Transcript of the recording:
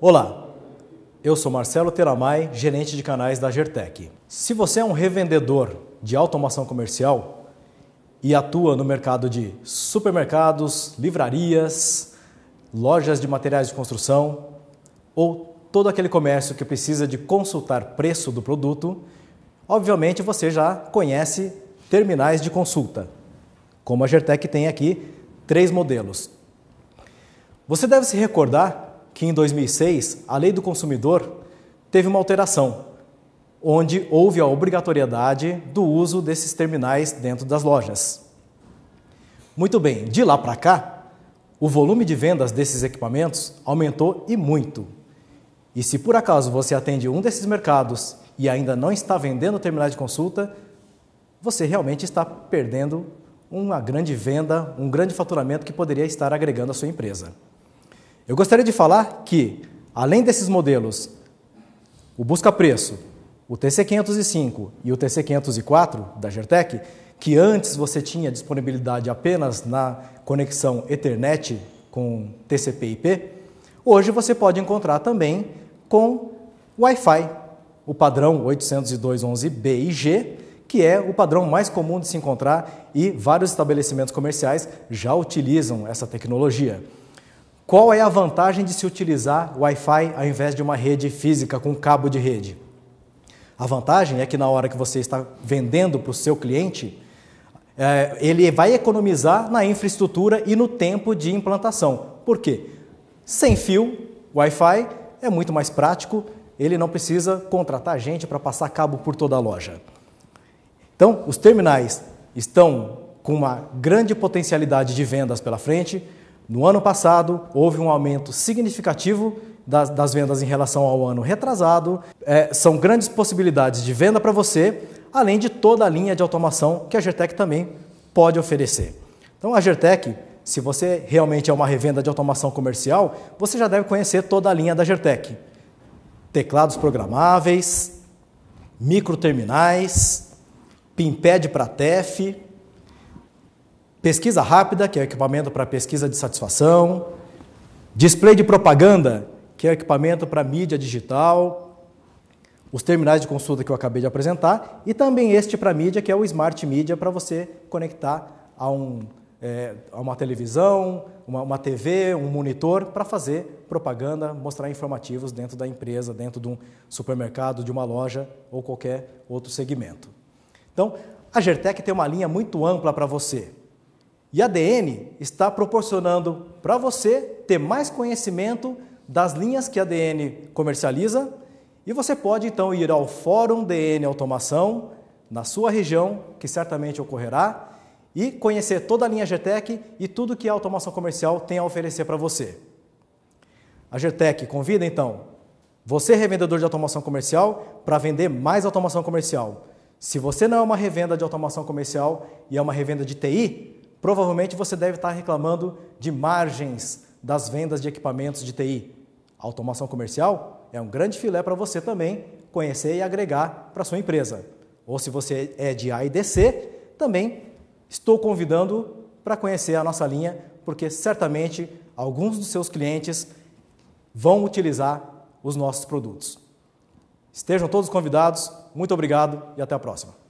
Olá, eu sou Marcelo Teramai, gerente de canais da Gertec. Se você é um revendedor de automação comercial e atua no mercado de supermercados, livrarias, lojas de materiais de construção ou todo aquele comércio que precisa de consultar preço do produto, obviamente você já conhece terminais de consulta, como a Gertec tem aqui três modelos. Você deve se recordar que em 2006 a Lei do Consumidor teve uma alteração, onde houve a obrigatoriedade do uso desses terminais dentro das lojas. Muito bem, de lá para cá, o volume de vendas desses equipamentos aumentou e muito. E se por acaso você atende um desses mercados e ainda não está vendendo terminais de consulta, você realmente está perdendo uma grande venda, um grande faturamento que poderia estar agregando à sua empresa. Eu gostaria de falar que, além desses modelos, o busca-preço, o TC505 e o TC504 da Gertec, que antes você tinha disponibilidade apenas na conexão Ethernet com TCP/IP, hoje você pode encontrar também com Wi-Fi, o padrão 802.11b e g, que é o padrão mais comum de se encontrar e vários estabelecimentos comerciais já utilizam essa tecnologia. Qual é a vantagem de se utilizar Wi-Fi ao invés de uma rede física com cabo de rede? A vantagem é que na hora que você está vendendo para o seu cliente, é, ele vai economizar na infraestrutura e no tempo de implantação. Por quê? Sem fio, Wi-Fi é muito mais prático, ele não precisa contratar gente para passar cabo por toda a loja. Então, os terminais estão com uma grande potencialidade de vendas pela frente, no ano passado, houve um aumento significativo das, das vendas em relação ao ano retrasado. É, são grandes possibilidades de venda para você, além de toda a linha de automação que a Gertec também pode oferecer. Então, a Gertec, se você realmente é uma revenda de automação comercial, você já deve conhecer toda a linha da Gertec. Teclados programáveis, microterminais, pinpad para TEF, Pesquisa rápida, que é o equipamento para pesquisa de satisfação. Display de propaganda, que é o equipamento para mídia digital. Os terminais de consulta que eu acabei de apresentar. E também este para mídia, que é o Smart Media, para você conectar a, um, é, a uma televisão, uma, uma TV, um monitor, para fazer propaganda, mostrar informativos dentro da empresa, dentro de um supermercado, de uma loja ou qualquer outro segmento. Então, a Gertec tem uma linha muito ampla para você. E a DN está proporcionando para você ter mais conhecimento das linhas que a DN comercializa e você pode então ir ao Fórum DN Automação na sua região, que certamente ocorrerá, e conhecer toda a linha GTEC e tudo que a automação comercial tem a oferecer para você. A GTEC convida então você, revendedor de automação comercial, para vender mais automação comercial. Se você não é uma revenda de automação comercial e é uma revenda de TI, Provavelmente você deve estar reclamando de margens das vendas de equipamentos de TI. A automação comercial é um grande filé para você também conhecer e agregar para sua empresa. Ou se você é de A e DC, também estou convidando para conhecer a nossa linha, porque certamente alguns dos seus clientes vão utilizar os nossos produtos. Estejam todos convidados. Muito obrigado e até a próxima.